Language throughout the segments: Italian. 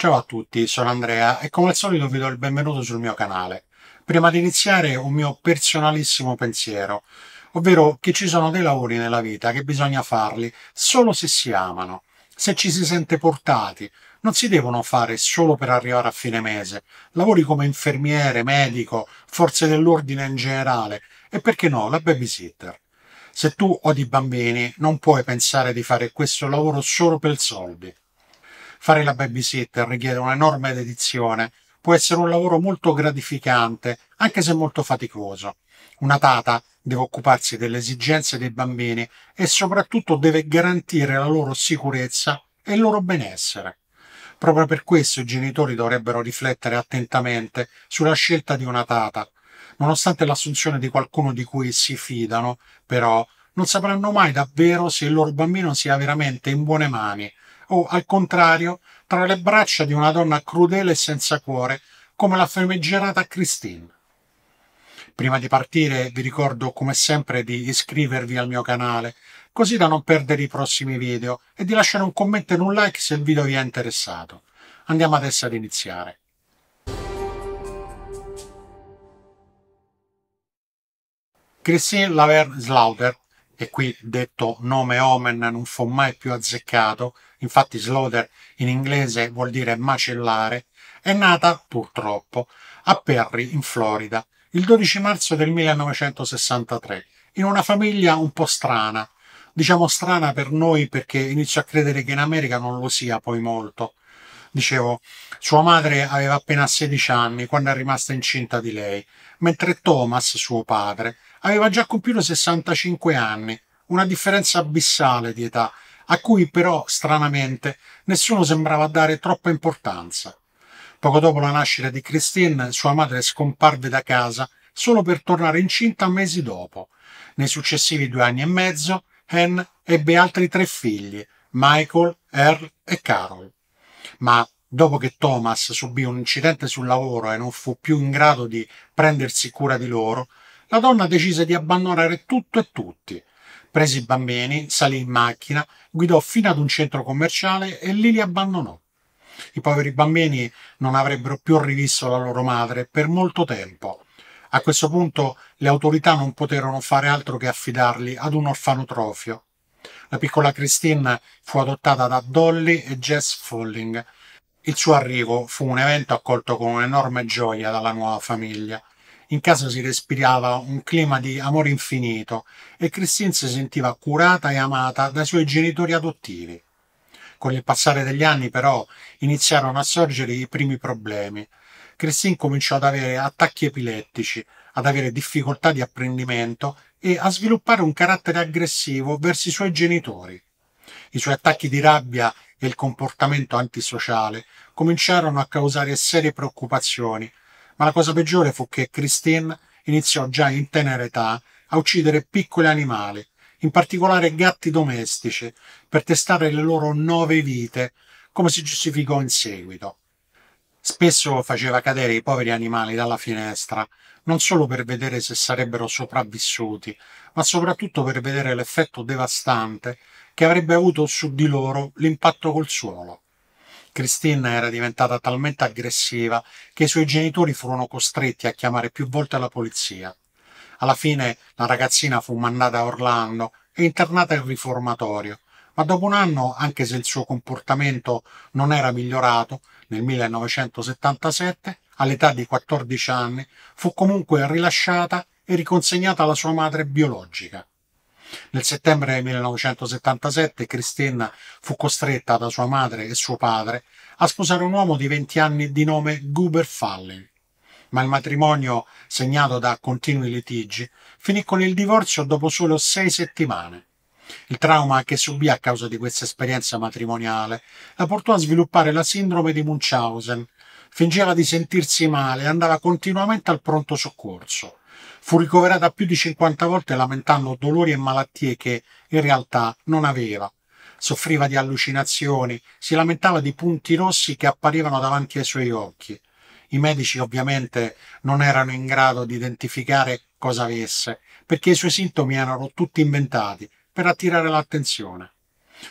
Ciao a tutti, sono Andrea e come al solito vi do il benvenuto sul mio canale. Prima di iniziare un mio personalissimo pensiero, ovvero che ci sono dei lavori nella vita che bisogna farli solo se si amano, se ci si sente portati, non si devono fare solo per arrivare a fine mese. Lavori come infermiere, medico, forze dell'ordine in generale e perché no, la babysitter. Se tu odi bambini, non puoi pensare di fare questo lavoro solo per soldi fare la babysitter richiede un'enorme dedizione, può essere un lavoro molto gratificante, anche se molto faticoso. Una tata deve occuparsi delle esigenze dei bambini e soprattutto deve garantire la loro sicurezza e il loro benessere. Proprio per questo i genitori dovrebbero riflettere attentamente sulla scelta di una tata. Nonostante l'assunzione di qualcuno di cui si fidano, però, non sapranno mai davvero se il loro bambino sia veramente in buone mani o, al contrario, tra le braccia di una donna crudele e senza cuore, come la famigerata Christine. Prima di partire vi ricordo come sempre di iscrivervi al mio canale, così da non perdere i prossimi video e di lasciare un commento e un like se il video vi è interessato. Andiamo adesso ad iniziare. Christine Laverne Slaughter, e qui detto nome omen non fu mai più azzeccato, infatti slaughter in inglese vuol dire macellare, è nata, purtroppo, a Perry, in Florida, il 12 marzo del 1963, in una famiglia un po' strana. Diciamo strana per noi perché inizio a credere che in America non lo sia poi molto. Dicevo, sua madre aveva appena 16 anni quando è rimasta incinta di lei, mentre Thomas, suo padre, aveva già compiuto 65 anni, una differenza abissale di età a cui però, stranamente, nessuno sembrava dare troppa importanza. Poco dopo la nascita di Christine, sua madre scomparve da casa solo per tornare incinta mesi dopo. Nei successivi due anni e mezzo, Anne ebbe altri tre figli, Michael, Earl e Carol. Ma dopo che Thomas subì un incidente sul lavoro e non fu più in grado di prendersi cura di loro, la donna decise di abbandonare tutto e tutti, Presi i bambini, salì in macchina, guidò fino ad un centro commerciale e lì li abbandonò. I poveri bambini non avrebbero più rivisto la loro madre per molto tempo. A questo punto le autorità non poterono fare altro che affidarli ad un orfanotrofio. La piccola Christine fu adottata da Dolly e Jess Folling. Il suo arrivo fu un evento accolto con un'enorme gioia dalla nuova famiglia. In casa si respirava un clima di amore infinito e Christine si sentiva curata e amata dai suoi genitori adottivi. Con il passare degli anni, però, iniziarono a sorgere i primi problemi. Christine cominciò ad avere attacchi epilettici, ad avere difficoltà di apprendimento e a sviluppare un carattere aggressivo verso i suoi genitori. I suoi attacchi di rabbia e il comportamento antisociale cominciarono a causare serie preoccupazioni ma la cosa peggiore fu che Christine iniziò già in tenera età a uccidere piccoli animali, in particolare gatti domestici, per testare le loro nove vite, come si giustificò in seguito. Spesso faceva cadere i poveri animali dalla finestra, non solo per vedere se sarebbero sopravvissuti, ma soprattutto per vedere l'effetto devastante che avrebbe avuto su di loro l'impatto col suolo. Christine era diventata talmente aggressiva che i suoi genitori furono costretti a chiamare più volte la polizia. Alla fine la ragazzina fu mandata a Orlando e internata in riformatorio, ma dopo un anno, anche se il suo comportamento non era migliorato, nel 1977, all'età di 14 anni, fu comunque rilasciata e riconsegnata alla sua madre biologica. Nel settembre 1977 Cristenna fu costretta da sua madre e suo padre a sposare un uomo di 20 anni di nome Guber Fallen. Ma il matrimonio, segnato da continui litigi, finì con il divorzio dopo solo sei settimane. Il trauma che subì a causa di questa esperienza matrimoniale la portò a sviluppare la sindrome di Munchausen. Fingeva di sentirsi male e andava continuamente al pronto soccorso. Fu ricoverata più di 50 volte lamentando dolori e malattie che in realtà non aveva. Soffriva di allucinazioni, si lamentava di punti rossi che apparivano davanti ai suoi occhi. I medici ovviamente non erano in grado di identificare cosa avesse, perché i suoi sintomi erano tutti inventati per attirare l'attenzione.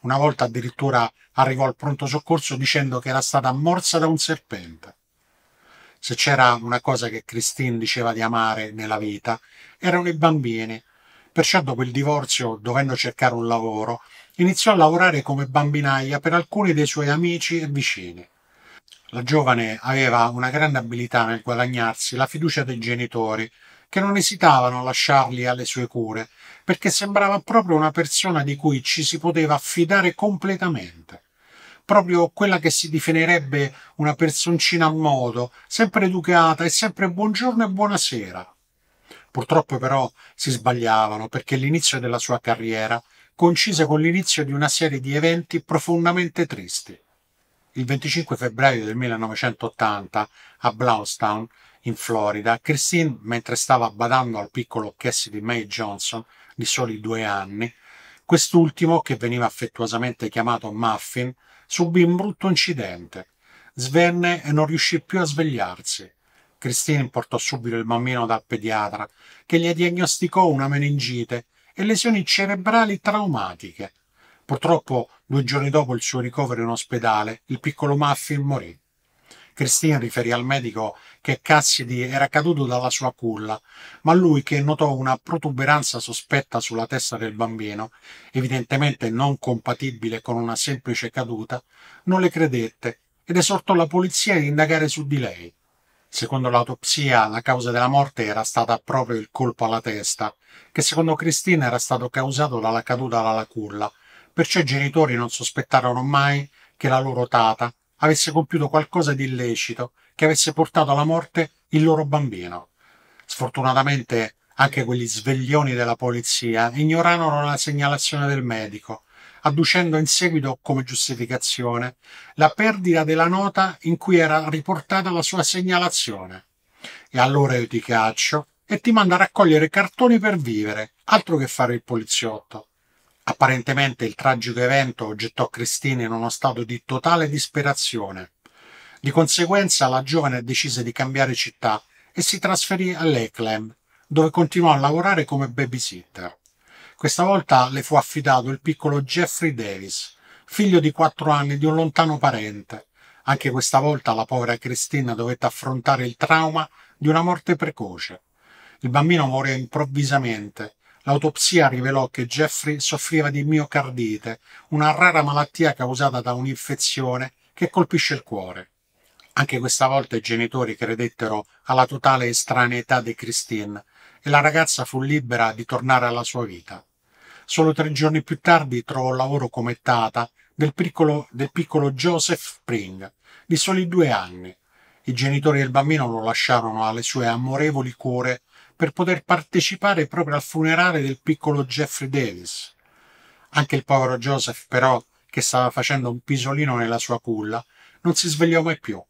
Una volta addirittura arrivò al pronto soccorso dicendo che era stata morsa da un serpente se c'era una cosa che Christine diceva di amare nella vita, erano i bambini. Perciò dopo il divorzio, dovendo cercare un lavoro, iniziò a lavorare come bambinaia per alcuni dei suoi amici e vicini. La giovane aveva una grande abilità nel guadagnarsi la fiducia dei genitori, che non esitavano a lasciarli alle sue cure, perché sembrava proprio una persona di cui ci si poteva affidare completamente proprio quella che si definirebbe una personcina a modo, sempre educata e sempre buongiorno e buonasera. Purtroppo però si sbagliavano perché l'inizio della sua carriera coincise con l'inizio di una serie di eventi profondamente tristi. Il 25 febbraio del 1980 a Bloustown, in Florida, Christine, mentre stava badando al piccolo Cassidy May Johnson, di soli due anni, quest'ultimo, che veniva affettuosamente chiamato Muffin, subì un brutto incidente. Svenne e non riuscì più a svegliarsi. Cristina importò subito il bambino dal pediatra, che gli diagnosticò una meningite e lesioni cerebrali traumatiche. Purtroppo, due giorni dopo il suo ricovero in ospedale, il piccolo Muffin morì. Cristina riferì al medico che Cassidy era caduto dalla sua culla, ma lui che notò una protuberanza sospetta sulla testa del bambino, evidentemente non compatibile con una semplice caduta, non le credette ed esortò la polizia ad indagare su di lei. Secondo l'autopsia, la causa della morte era stata proprio il colpo alla testa, che secondo Cristina era stato causato dalla caduta dalla culla, perciò i genitori non sospettarono mai che la loro tata avesse compiuto qualcosa di illecito che avesse portato alla morte il loro bambino. Sfortunatamente anche quegli sveglioni della polizia ignorarono la segnalazione del medico, adducendo in seguito come giustificazione la perdita della nota in cui era riportata la sua segnalazione. E allora io ti caccio e ti mando a raccogliere cartoni per vivere, altro che fare il poliziotto. Apparentemente il tragico evento gettò Cristina in uno stato di totale disperazione. Di conseguenza la giovane decise di cambiare città e si trasferì all'Eclem, dove continuò a lavorare come babysitter. Questa volta le fu affidato il piccolo Jeffrey Davis, figlio di quattro anni di un lontano parente. Anche questa volta la povera Cristina dovette affrontare il trauma di una morte precoce. Il bambino morì improvvisamente. L'autopsia rivelò che Jeffrey soffriva di miocardite, una rara malattia causata da un'infezione che colpisce il cuore. Anche questa volta i genitori credettero alla totale estraneità di Christine e la ragazza fu libera di tornare alla sua vita. Solo tre giorni più tardi trovò lavoro come tata del piccolo, del piccolo Joseph Spring, di soli due anni. I genitori del bambino lo lasciarono alle sue amorevoli cure per poter partecipare proprio al funerale del piccolo Jeffrey Davis. Anche il povero Joseph, però, che stava facendo un pisolino nella sua culla, non si svegliò mai più.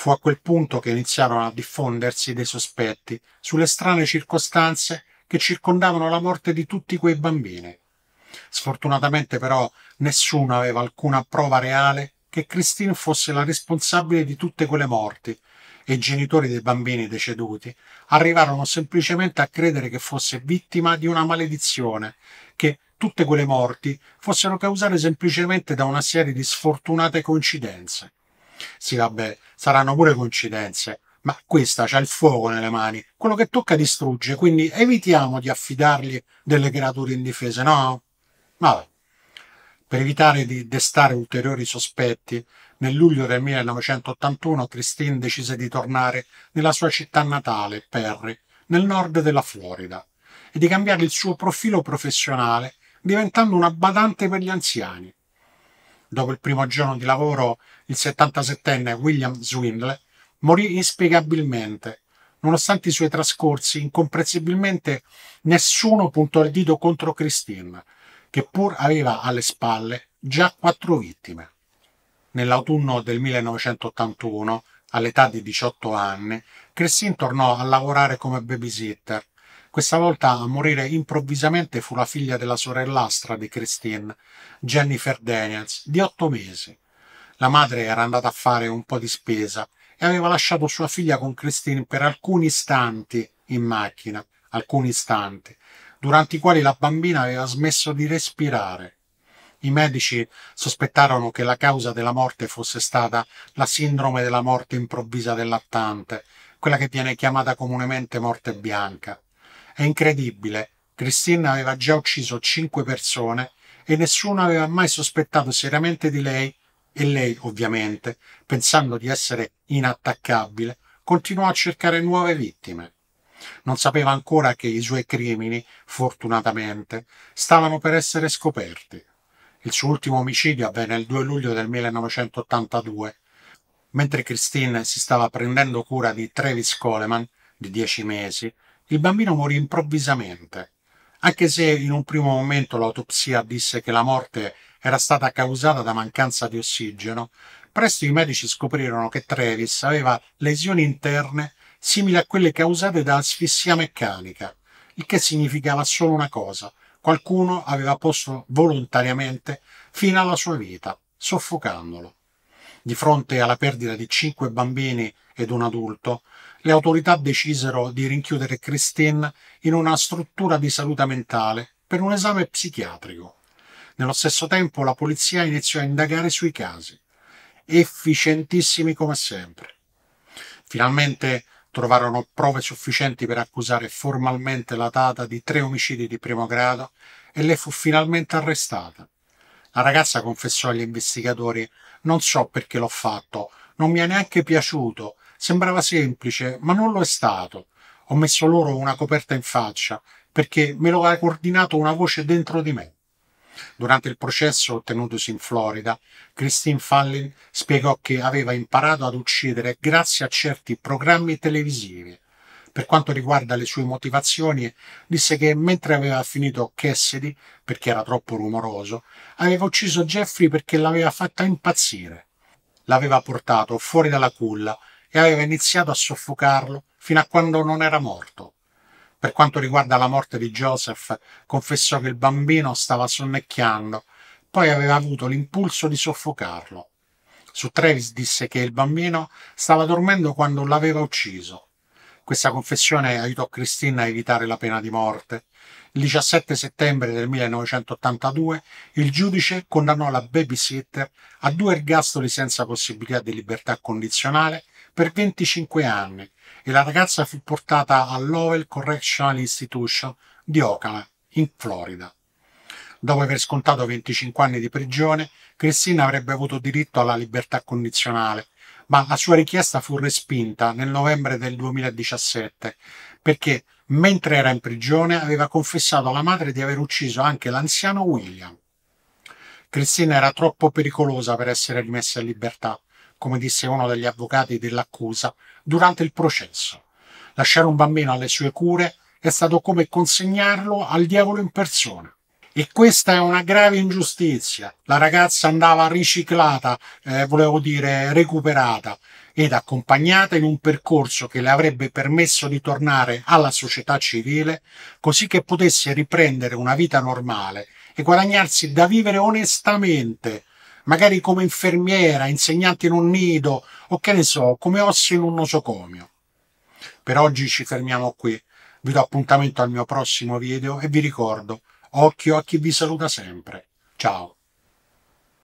Fu a quel punto che iniziarono a diffondersi dei sospetti sulle strane circostanze che circondavano la morte di tutti quei bambini. Sfortunatamente però nessuno aveva alcuna prova reale che Christine fosse la responsabile di tutte quelle morti e i genitori dei bambini deceduti arrivarono semplicemente a credere che fosse vittima di una maledizione, che tutte quelle morti fossero causate semplicemente da una serie di sfortunate coincidenze. Sì, vabbè, saranno pure coincidenze, ma questa c'ha il fuoco nelle mani. Quello che tocca distrugge, quindi evitiamo di affidargli delle creature indifese, no? Vabbè. Per evitare di destare ulteriori sospetti, nel luglio del 1981 Christine decise di tornare nella sua città natale, Perry, nel nord della Florida, e di cambiare il suo profilo professionale diventando una badante per gli anziani dopo il primo giorno di lavoro, il 77enne William Swindle morì inspiegabilmente. Nonostante i suoi trascorsi, incomprensibilmente nessuno puntò il dito contro Christine, che pur aveva alle spalle già quattro vittime. Nell'autunno del 1981, all'età di 18 anni, Christine tornò a lavorare come babysitter questa volta a morire improvvisamente fu la figlia della sorellastra di Christine, Jennifer Daniels, di otto mesi. La madre era andata a fare un po' di spesa e aveva lasciato sua figlia con Christine per alcuni istanti in macchina, alcuni istanti, durante i quali la bambina aveva smesso di respirare. I medici sospettarono che la causa della morte fosse stata la sindrome della morte improvvisa del lattante, quella che viene chiamata comunemente morte bianca. È incredibile, Christine aveva già ucciso cinque persone e nessuno aveva mai sospettato seriamente di lei e lei, ovviamente, pensando di essere inattaccabile, continuò a cercare nuove vittime. Non sapeva ancora che i suoi crimini, fortunatamente, stavano per essere scoperti. Il suo ultimo omicidio avvenne il 2 luglio del 1982. Mentre Christine si stava prendendo cura di Travis Coleman, di dieci mesi, il bambino morì improvvisamente, anche se in un primo momento l'autopsia disse che la morte era stata causata da mancanza di ossigeno, presto i medici scoprirono che Travis aveva lesioni interne simili a quelle causate da asfissia meccanica, il che significava solo una cosa, qualcuno aveva posto volontariamente fine alla sua vita, soffocandolo. Di fronte alla perdita di cinque bambini ed un adulto, le autorità decisero di rinchiudere Christine in una struttura di salute mentale per un esame psichiatrico. Nello stesso tempo la polizia iniziò a indagare sui casi, efficientissimi come sempre. Finalmente trovarono prove sufficienti per accusare formalmente la Tata di tre omicidi di primo grado e lei fu finalmente arrestata. La ragazza confessò agli investigatori non so perché l'ho fatto, non mi è neanche piaciuto, Sembrava semplice, ma non lo è stato. Ho messo loro una coperta in faccia, perché me lo ha coordinato una voce dentro di me. Durante il processo tenutosi in Florida, Christine Fallin spiegò che aveva imparato ad uccidere grazie a certi programmi televisivi. Per quanto riguarda le sue motivazioni, disse che mentre aveva finito Cassidy, perché era troppo rumoroso, aveva ucciso Jeffrey perché l'aveva fatta impazzire. L'aveva portato fuori dalla culla e aveva iniziato a soffocarlo fino a quando non era morto. Per quanto riguarda la morte di Joseph, confessò che il bambino stava sonnecchiando, poi aveva avuto l'impulso di soffocarlo. Su Travis disse che il bambino stava dormendo quando l'aveva ucciso. Questa confessione aiutò Christine a evitare la pena di morte. Il 17 settembre del 1982 il giudice condannò la babysitter a due ergastoli senza possibilità di libertà condizionale per 25 anni e la ragazza fu portata all'Ovel Correctional Institution di Ocala, in Florida. Dopo aver scontato 25 anni di prigione, Cristina avrebbe avuto diritto alla libertà condizionale, ma la sua richiesta fu respinta nel novembre del 2017 perché mentre era in prigione aveva confessato alla madre di aver ucciso anche l'anziano William. Cristina era troppo pericolosa per essere rimessa in libertà come disse uno degli avvocati dell'accusa, durante il processo. Lasciare un bambino alle sue cure è stato come consegnarlo al diavolo in persona. E questa è una grave ingiustizia. La ragazza andava riciclata, eh, volevo dire recuperata, ed accompagnata in un percorso che le avrebbe permesso di tornare alla società civile, così che potesse riprendere una vita normale e guadagnarsi da vivere onestamente magari come infermiera, insegnante in un nido o che ne so, come osso in un nosocomio. Per oggi ci fermiamo qui, vi do appuntamento al mio prossimo video e vi ricordo, occhio a chi vi saluta sempre. Ciao!